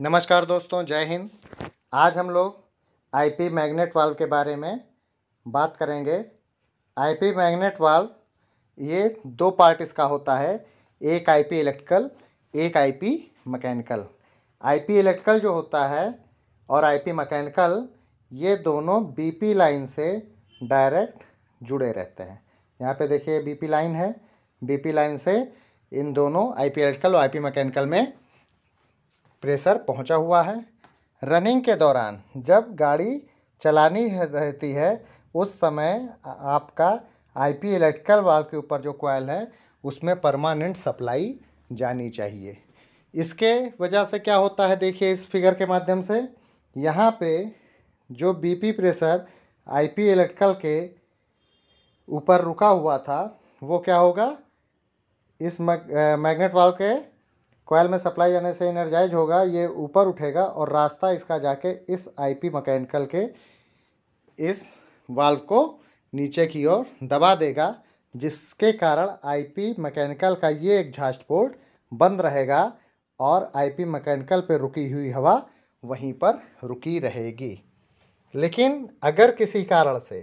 नमस्कार दोस्तों जय हिंद आज हम लोग आईपी मैग्नेट वाल्व के बारे में बात करेंगे आईपी मैग्नेट वाल्व ये दो पार्ट इसका होता है एक आईपी इलेक्ट्रिकल एक आईपी मैकेनिकल आईपी इलेक्ट्रिकल जो होता है और आईपी मैकेनिकल ये दोनों बीपी लाइन से डायरेक्ट जुड़े रहते हैं यहाँ पे देखिए बीपी लाइन है बीपी लाइन से इन दोनों आईपी इलेक्ट्रिकल और आईपी मैकेनिकल में प्रेशर पहुंचा हुआ है रनिंग के दौरान जब गाड़ी चलानी रहती है उस समय आपका आईपी इलेक्ट्रिकल वाल्व के ऊपर जो कोयल है उसमें परमानेंट सप्लाई जानी चाहिए इसके वजह से क्या होता है देखिए इस फिगर के माध्यम से यहाँ पे जो बीपी प्रेशर आईपी इलेक्ट्रिकल के ऊपर रुका हुआ था वो क्या होगा इस मैग्नेट वाल्व के कोयल में सप्लाई जाने से एनर्जाइज होगा ये ऊपर उठेगा और रास्ता इसका जाके इस आईपी मैकेनिकल के इस वाल्व को नीचे की ओर दबा देगा जिसके कारण आईपी मैकेनिकल का ये एग्जास्ट पोर्ट बंद रहेगा और आईपी मैकेनिकल पे रुकी हुई हवा वहीं पर रुकी रहेगी लेकिन अगर किसी कारण से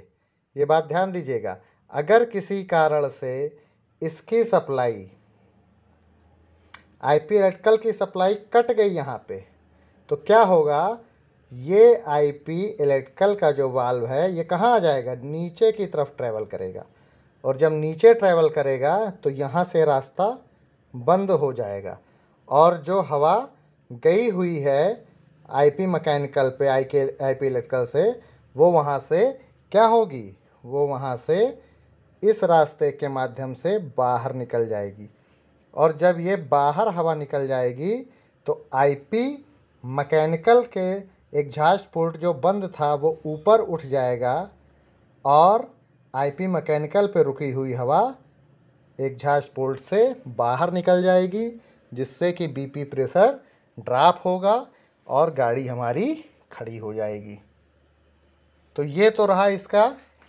ये बात ध्यान दीजिएगा अगर किसी कारण से इसकी सप्लाई आईपी रेटिकल की सप्लाई कट गई यहाँ पे तो क्या होगा ये आईपी इलेक्ट्रिकल का जो वाल्व है ये कहाँ आ जाएगा नीचे की तरफ ट्रैवल करेगा और जब नीचे ट्रैवल करेगा तो यहाँ से रास्ता बंद हो जाएगा और जो हवा गई हुई है आईपी मैकेनिकल पे आई के पी इलेक्ट्रिकल से वो वहाँ से क्या होगी वो वहाँ से इस रास्ते के माध्यम से बाहर निकल जाएगी और जब ये बाहर हवा निकल जाएगी तो आईपी मैकेनिकल के एग्जास्ट पोर्ट जो बंद था वो ऊपर उठ जाएगा और आईपी मैकेनिकल पे रुकी हुई हवा एग्जास्ट पोर्ट से बाहर निकल जाएगी जिससे कि बीपी प्रेशर ड्राप होगा और गाड़ी हमारी खड़ी हो जाएगी तो ये तो रहा इसका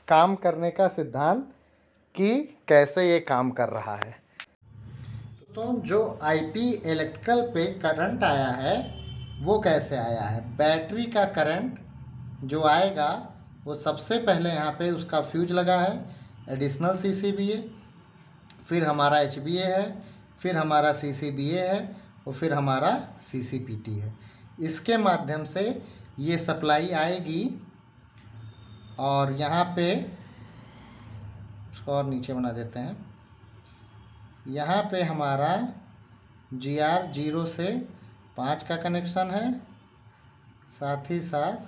काम करने का सिद्धांत कि कैसे ये काम कर रहा है दोस्तों जो आईपी इलेक्ट्रिकल पे करंट आया है वो कैसे आया है बैटरी का करंट जो आएगा वो सबसे पहले यहाँ पे उसका फ्यूज लगा है एडिशनल सी सी बी ए फिर हमारा एच बी ए है फिर हमारा सी सी बी ए है और फिर हमारा सी सी पी टी है इसके माध्यम से ये सप्लाई आएगी और यहाँ पे और नीचे बना देते हैं यहाँ पे हमारा जी आर जीरो से पाँच का कनेक्शन है साथ ही साथ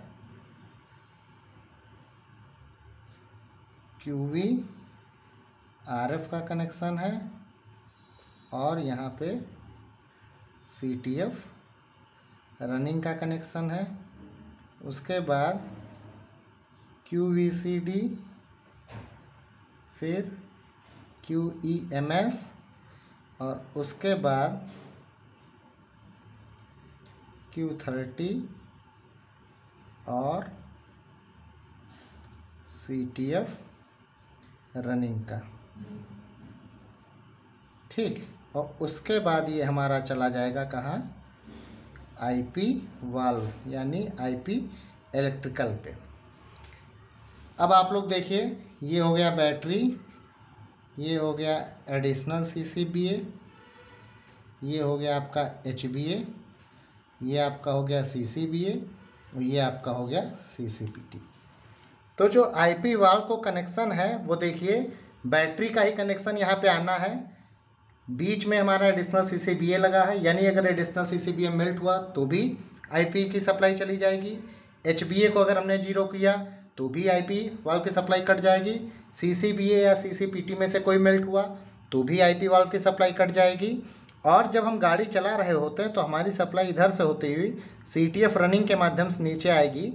क्यू वी आर एफ का कनेक्शन है और यहाँ पे सी टी एफ रनिंग का कनेक्शन है उसके बाद क्यू वी सी डी फिर क्यू ई एम एस और उसके बाद क्यू थर्टी और सी टी एफ रनिंग का ठीक और उसके बाद ये हमारा चला जाएगा कहाँ पी वाल्व यानी पी इलेक्ट्रिकल पे अब आप लोग देखिए ये हो गया बैटरी ये हो गया एडिशनल सी सी बी ये हो गया आपका एच बी ए ये आपका हो गया सी सी बी ए और ये आपका हो गया सी सी टी तो जो आई पी वाल को कनेक्शन है वो देखिए बैटरी का ही कनेक्शन यहाँ पे आना है बीच में हमारा एडिशनल सी सी बी ए लगा है यानी अगर additional C C B A melt हुआ तो भी आई पी की सप्लाई चली जाएगी एच बी ए को अगर हमने जीरो किया तो भी आईपी वाल्व की सप्लाई कट जाएगी सीसीबीए या सीसीपीटी में से कोई मेल्ट हुआ तो भी आईपी वाल्व की सप्लाई कट जाएगी और जब हम गाड़ी चला रहे होते हैं तो हमारी सप्लाई इधर से होती हुई सीटीएफ रनिंग के माध्यम से नीचे आएगी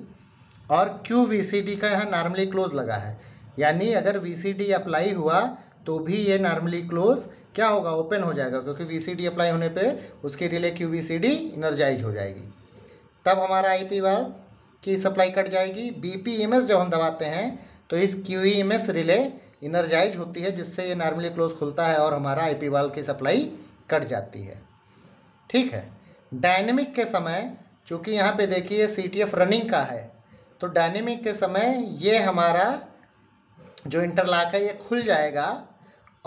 और क्यू वीसीडी का यहाँ नॉर्मली क्लोज लगा है यानी अगर डी अप्लाई हुआ तो भी ये नॉर्मली क्लोज क्या होगा ओपन हो जाएगा क्योंकि डी अप्लाई होने पर उसके रिले क्यू वी इनर्जाइज हो जाएगी तब हमारा आई पी वाल्व की सप्लाई कट जाएगी एम एस e जब हम दबाते हैं तो इस Q S e relay energise होती है जिससे ये नॉर्मली क्लोज खुलता है और हमारा आईपी वाल की सप्लाई कट जाती है ठीक है डायनेमिक के समय चूँकि यहाँ पे देखिए सी टी एफ रनिंग का है तो डायनेमिक के समय ये हमारा जो इंटरलॉक है ये खुल जाएगा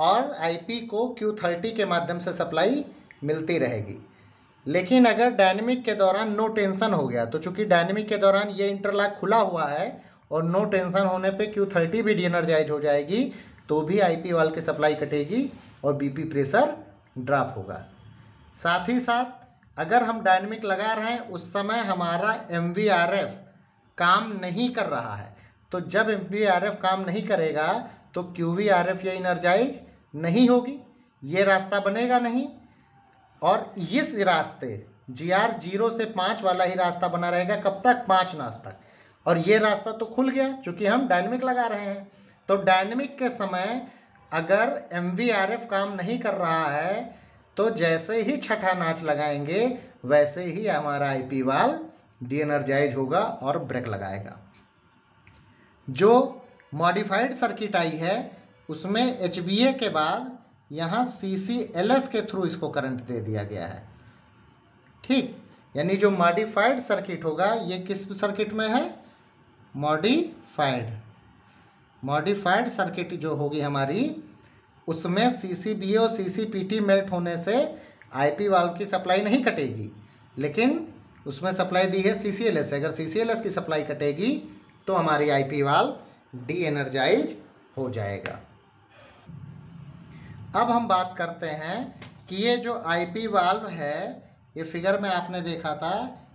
और आईपी को क्यू थर्टी के माध्यम से सप्लाई मिलती रहेगी लेकिन अगर डायनेमिक के दौरान नो टेंशन हो गया तो चूंकि डायनेमिक के दौरान ये इंटरलॉक खुला हुआ है और नो टेंशन होने पे क्यू थर्टी भी डीएनर्जाइज हो जाएगी तो भी आईपी वाल की सप्लाई कटेगी और बीपी प्रेशर ड्रॉप होगा साथ ही साथ अगर हम डायनेमिक लगा रहे हैं उस समय हमारा एम काम नहीं कर रहा है तो जब एम काम नहीं करेगा तो क्यू वी आर एफ ये इनर्जाइज नहीं होगी ये रास्ता बनेगा नहीं और इस रास्ते जी आर जीरो से पाँच वाला ही रास्ता बना रहेगा कब तक पाँच नाश तक और ये रास्ता तो खुल गया क्योंकि हम डायनेमिक लगा रहे हैं तो डायनेमिक के समय अगर एम काम नहीं कर रहा है तो जैसे ही छठा नाच लगाएंगे वैसे ही हमारा आई पी वाल डीएनर्जाइज होगा और ब्रेक लगाएगा जो मॉडिफाइड सर्किट आई है उसमें एच के बाद यहाँ सी सी एल एस के थ्रू इसको करंट दे दिया गया है ठीक यानी जो मॉडिफाइड सर्किट होगा ये किस सर्किट में है मॉडिफाइड मॉडिफाइड सर्किट जो होगी हमारी उसमें सी सी बी और C C P T melt होने से आई पी वाल्व की सप्लाई नहीं कटेगी लेकिन उसमें सप्लाई दी है सी सी एल एस अगर सी सी एल एस की सप्लाई कटेगी तो हमारी I P valve deenergise हो जाएगा अब हम बात करते हैं कि ये जो आईपी वाल्व है ये फिगर में आपने देखा था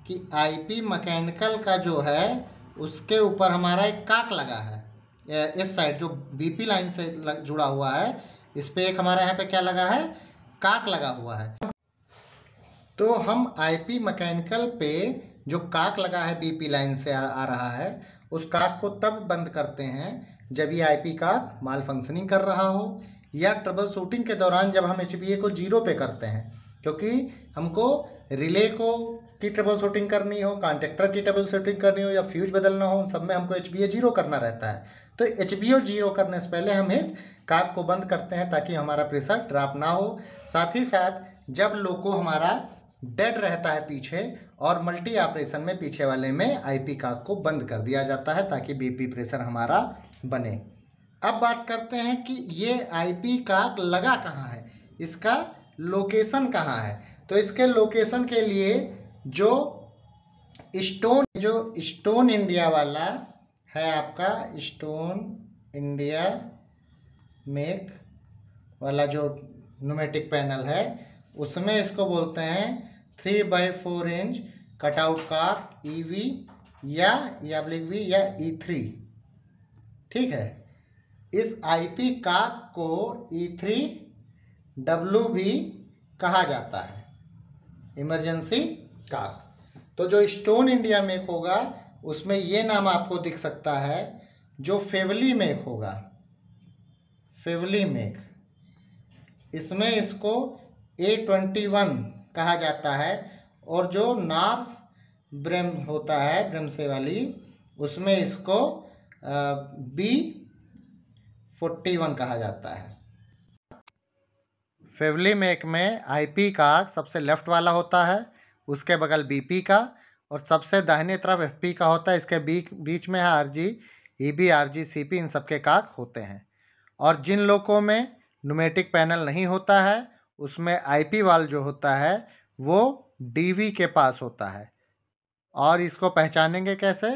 कि आईपी मैकेनिकल का जो है उसके ऊपर हमारा एक काक लगा है इस साइड जो बीपी लाइन से जुड़ा हुआ है इस पर एक हमारे यहाँ पे क्या लगा है काक लगा हुआ है तो हम आईपी मैकेनिकल पे जो काक लगा है बीपी लाइन से आ, आ रहा है उस काक को तब बंद करते हैं जब ये आईपी काक माल फंक्शनिंग कर रहा हो या ट्रबल शूटिंग के दौरान जब हम एच को जीरो पे करते हैं क्योंकि हमको रिले को की ट्रबल शूटिंग करनी हो कॉन्टेक्टर की ट्रबल शूटिंग करनी हो या फ्यूज बदलना हो उन सब में हमको एच जीरो करना रहता है तो एच जीरो करने से पहले हम इस काक को बंद करते हैं ताकि हमारा प्रेशर ड्राप ना हो साथ ही साथ जब लोको हमारा डेड रहता है पीछे और मल्टी ऑपरेशन में पीछे वाले में आईपी काक को बंद कर दिया जाता है ताकि बीपी प्रेशर हमारा बने अब बात करते हैं कि ये आईपी का लगा कहाँ है इसका लोकेशन कहाँ है तो इसके लोकेशन के लिए जो स्टोन जो स्टोन इंडिया वाला है आपका स्टोन इंडिया मेक वाला जो नोमेटिक पैनल है उसमें इसको बोलते हैं three by four inch cutout का ई वी या याब्लिक e वी या ई e थ्री ठीक है इस आईपी काक को ई थ्री डब्ल्यू भी कहा जाता है इमरजेंसी का तो जो स्टोन इंडिया मेक होगा उसमें ये नाम आपको दिख सकता है जो फेवली मेक होगा फेवली मेक इसमें इसको ए ट्वेंटी वन कहा जाता है और जो नार्स ब्रेम होता है ब्रेमसे वाली उसमें इसको बी फोर्टी वन कहा जाता है फेवली मेक में आईपी का सबसे लेफ्ट वाला होता है उसके बगल बीपी का और सबसे दाहिने तरफ एफपी का होता है इसके बीच बीच में है आरजी ईबी आरजी सीपी इन सब के काक होते हैं और जिन लोगों में नोमेटिक पैनल नहीं होता है उसमें आईपी वाल जो होता है वो डीवी के पास होता है और इसको पहचानेंगे कैसे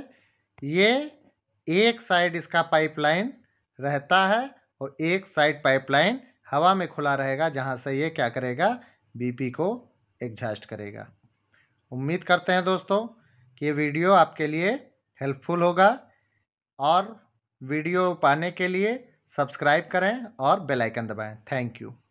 ये एक साइड इसका पाइपलाइन रहता है और एक साइड पाइपलाइन हवा में खुला रहेगा जहाँ से ये क्या करेगा बीपी को एग्जास्ट करेगा उम्मीद करते हैं दोस्तों कि ये वीडियो आपके लिए हेल्पफुल होगा और वीडियो पाने के लिए सब्सक्राइब करें और बेल आइकन दबाएं थैंक यू